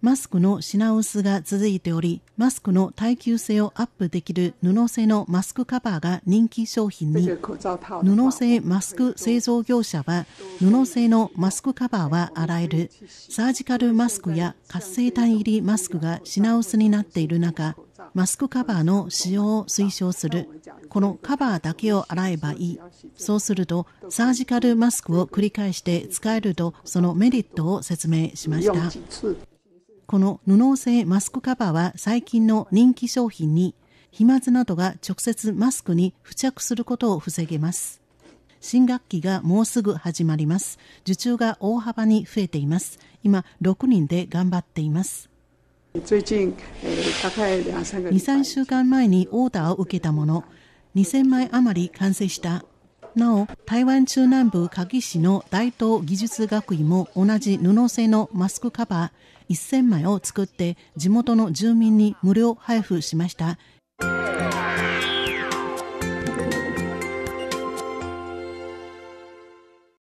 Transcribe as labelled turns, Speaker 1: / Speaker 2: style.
Speaker 1: マスクの品薄が続いており、マスクの耐久性をアップできる布製のマスクカバーが人気商品に、布製マスク製造業者は、布製のマスクカバーは洗える、サージカルマスクや活性炭入りマスクが品薄になっている中、マスクカバーの使用を推奨する。このカバーだけを洗えばいい。そうすると、サージカルマスクを繰り返して使えると、そのメリットを説明しました。この布製マスクカバーは最近の人気商品に飛沫などが直接マスクに付着することを防げます新学期がもうすぐ始まります受注が大幅に増えています今6人で頑張っています23週間前にオーダーを受けたもの2000枚余り完成したなお台湾中南部鍵市の大東技術学院も同じ布製のマスクカバー1000枚を作って地元の住民に無料配布しました。